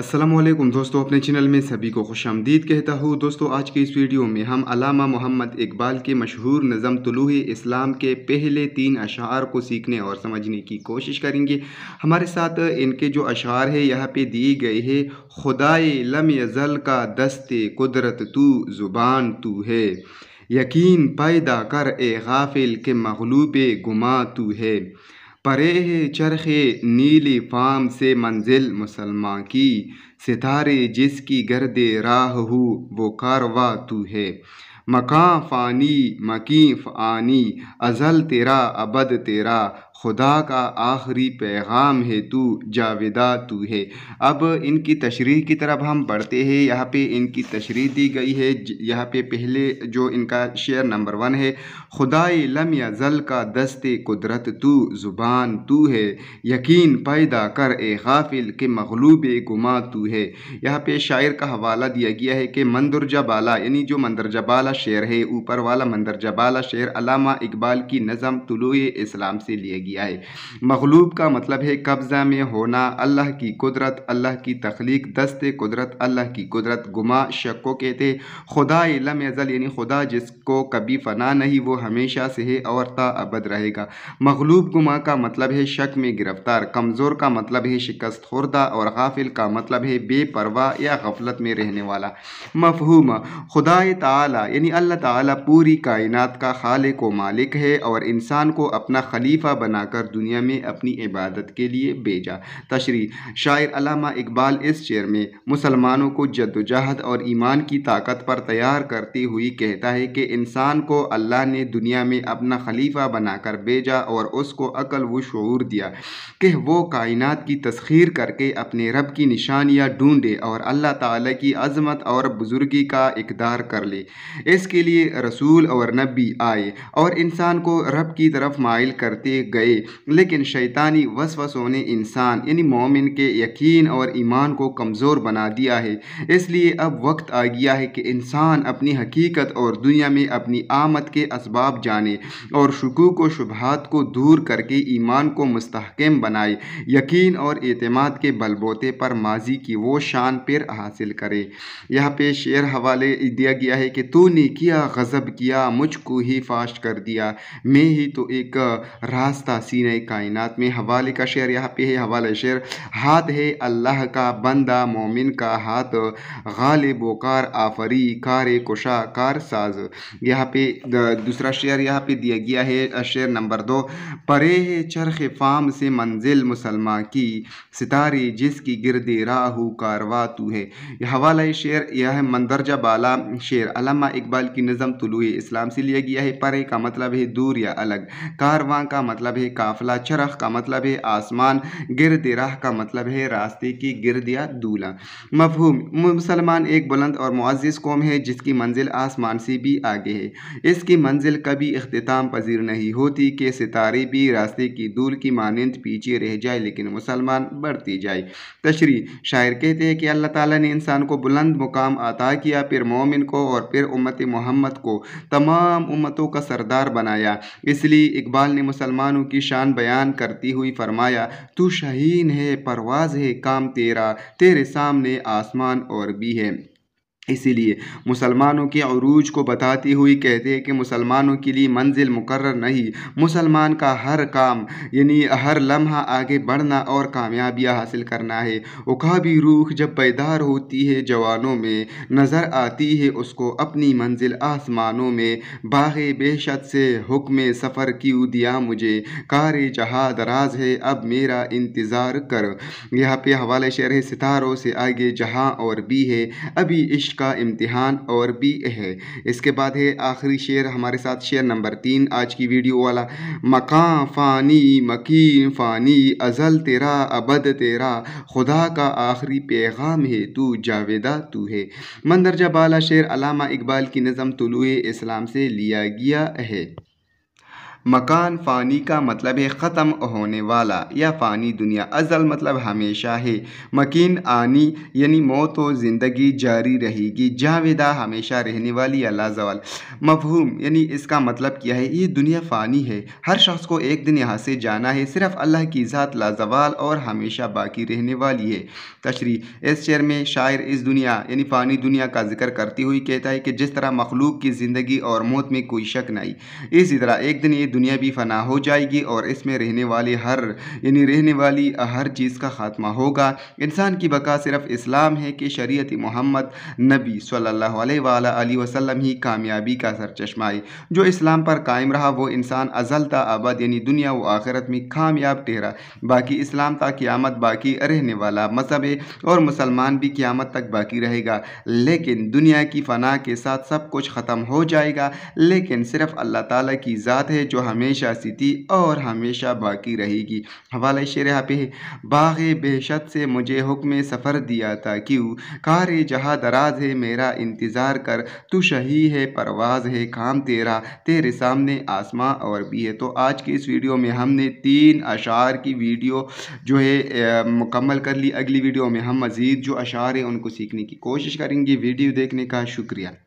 असलम दोस्तों अपने चैनल में सभी को खुश आमदीद कहता हूँ दोस्तों आज की इस वीडियो में हम अलामा मोहम्मद इकबाल के मशहूर नज़म तुलूह इस्लाम के पहले तीन अशार को सीखने और समझने की कोशिश करेंगे हमारे साथ इनके जो अशार है यहाँ पे दिए गए है खुदाए लम यजल का दस्ते कुदरत तू ज़ुबान तू है यकीन पैदा कर ए गाफिल के मगलूब गुमा तू है परे है चरखे नीली फाम से मंजिल मुसलमान की सितारे जिसकी गर्दे राह हो वो कारवा तू है मकां फ़ानी मकीफ़ आनी अज़ल तेरा अबद तेरा खुदा का आखिरी पैगाम है तू जाविदा तू है अब इनकी तशरीह की तरफ हम बढ़ते हैं यहाँ पे इनकी तशरीह दी गई है यहाँ पे पहले जो इनका शेयर नंबर वन है खुदाए लम या जल का दस्ते कुदरत तू ज़ुबान तू है यकीन पैदा कर ए गाफिल के मगलूब गुमा तू है यहाँ पे शायर का हवाला दिया गया है कि मंदरजा बाला यानी जो मंदरजा बाला शेर है ऊपर वाला मंदरजा बाला शेर अलामा इकबाल की नज़म तुलू इस्लाम से लिया गया गया है मखलूब का मतलब है कब्ज़ा में होना अल्लाह की कुदरत अल्लाह की तख्लीक दस्त कुदरत अल्लाह की कुदरत गुमा शक को कहते खुदा लम अज़ल यानी खुदा जिसको कभी फना नहीं वो हमेशा से है और ता अबद रहेगा मखलूब गुमा का मतलब है शक में गिरफ्तार कमज़ोर का मतलब है शिकस्त खुरदा और गाफिल का मतलब है बेपरवाह या गफलत में रहने वाला मफहूम खुदा ताला यानी अल्लाह ताला पूरी कायनात का खालिक व मालिक है और इंसान को अपना खलीफा बना बनाकर दुनिया में अपनी इबादत के लिए भेजा तशरी शायर अलामा इकबाल इस शेर में मुसलमानों को जद्दोजहद और ईमान की ताकत पर तैयार करती हुई कहता है कि इंसान को अल्लाह ने दुनिया में अपना खलीफा बनाकर भेजा और उसको अकल व शूर दिया कि वो कायनात की तस्खीर करके अपने रब की निशानियाँ ढूंढे और अल्लाह ताला की अजमत और बुज़ुर्गी का इकदार कर ले इसके लिए रसूल और नबी आए और इंसान को रब की तरफ माइल करते गए गए लेकिन शैतानी वसवसों ने इंसान यानी मोमिन के यकीन और ईमान को कमज़ोर बना दिया है इसलिए अब वक्त आ गया है कि इंसान अपनी हकीकत और दुनिया में अपनी आमद के इसबाब जाने और शकूक व शुबहत को दूर करके ईमान को मस्तकम बनाए यकीन और अतमाद के बलबोते पर माजी की वो शान पर हासिल करे यह पे शेर हवाले दिया गया है कि तू ने किया गज़ब किया मुझको ही फाश कर दिया मैं ही तो एक रास्ता तहसीन कायनत में हवाले का शेर यहाँ पे है हवाला शेर हाथ है अल्लाह का बंदा मोमिन का हाथ गालिब कार आफरी कार कुशा कार साज यहाँ पे दूसरा शेर यहाँ पे दिया गया है शेर नंबर दो परे है चरख फाम से मंजिल मुसलमान की सितारे जिसकी गिरदे राहू कारवा तू है हवाला शेर यह है मंदरजा बाला शेर अलामा इकबाल की नज़म तुलू इस्लाम से लिया गया है परे का मतलब है दूर या अलग कारवा का मतलब है काफिला चरख का मतलब है आसमान गिरद राह का मतलब है रास्ते की गिरद या दूल्हा मफहूम मुसलमान एक बुलंद और मुआज़ कौम है जिसकी मंजिल आसमान से भी आगे है इसकी मंजिल कभी अख्ताम पजीर नहीं होती कि सितारे भी रास्ते की दूर की मानंद पीछे रह जाए लेकिन मुसलमान बढ़ती जाए तशरी शायर कहते हैं कि अल्लाह ताला ने इंसान को बुलंद मुकाम अता किया फिर मोमिन को और फिर उम्मत मोहम्मद को तमाम उम्मतों का सरदार बनाया इसलिए इकबाल ने मुसलमानों की की शान बयान करती हुई फरमाया तू शहीन है परवाज है काम तेरा तेरे सामने आसमान और भी है इसीलिए मुसलमानों के अरूज को बताती हुई कहते हैं कि मुसलमानों के लिए मंजिल मुकर नहीं मुसलमान का हर काम यानी हर लम्हा आगे बढ़ना और कामयाबियाँ हासिल करना है भी रूख जब पैदार होती है जवानों में नज़र आती है उसको अपनी मंजिल आसमानों में बाग बेशत से हुक्म सफ़र क्यों दिया मुझे कार जहाँ दराज है अब मेरा इंतज़ार कर यहाँ पे हवाले शहर है सितारों से आगे जहाँ और भी है अभी इश्क का इम्तिहान और भी है इसके बाद है आखिरी शेर हमारे साथ शेर नंबर तीन आज की वीडियो वाला मकान फ़ानी मकी फ़ानी अज़ल तेरा अबद तेरा खुदा का आखिरी पैगाम है तू जावेदा तू है मंदरजा बाला शेर अलामा इकबाल की नज़म तुलु इस्लाम से लिया गया है मकान फ़ानी का मतलब है ख़त्म होने वाला या फ़ानी दुनिया अज़ल मतलब हमेशा है मकीन आनी यानी मौत और ज़िंदगी जारी रहेगी जावेदा हमेशा रहने वाली या जवाल मफहूम यानी इसका मतलब क्या है ये दुनिया फ़ानी है हर शख्स को एक दिन यहाँ से जाना है सिर्फ अल्लाह की ज़ात लाजवाल और हमेशा बाकी रहने वाली है तशरी इस शेर में शायर इस दुनिया यानी फ़ानी दुनिया का जिक्र करती हुई कहता है कि जिस तरह मखलूक की ज़िंदगी और मौत में कोई शक नहीं इसी तरह एक दिन ये दुनिया भी फना हो जाएगी और इसमें रहने वाली हर यानी रहने वाली हर चीज़ का ख़ात्मा होगा इंसान की बका सिर्फ इस्लाम है कि शरीयत मोहम्मद नबी सल्लल्लाहु अलैहि वसल्लम ही कामयाबी का सरचश्मा है जो इस्लाम पर कायम रहा वो इंसान अजलता आबाद यानी दुनिया व आखिरत में कामयाब ठहरा बाकी इस्लाम का क़्यामत बाकी रहने वाला मजहब है और मुसलमान भी क़्यामत तक बाकी रहेगा लेकिन दुनिया की फ़ना के साथ सब कुछ ख़त्म हो जाएगा लेकिन सिर्फ अल्लाह ताला की ज़ात है जो जो हमेशा सी थी और हमेशा बाकी रहेगी हवाला शेर यहाँ पे है बाग बेशत से मुझे हुक्म सफ़र दिया था क्यों कार जहाँ दराज है मेरा इंतज़ार कर तू शही है परवाज है काम तेरा तेरे सामने आसमां और भी है तो आज के इस वीडियो में हमने तीन अशार की वीडियो जो है मुकम्मल कर ली अगली वीडियो में हम मज़ीद जो अशार हैं उनको सीखने की कोशिश करेंगे वीडियो देखने का शुक्रिया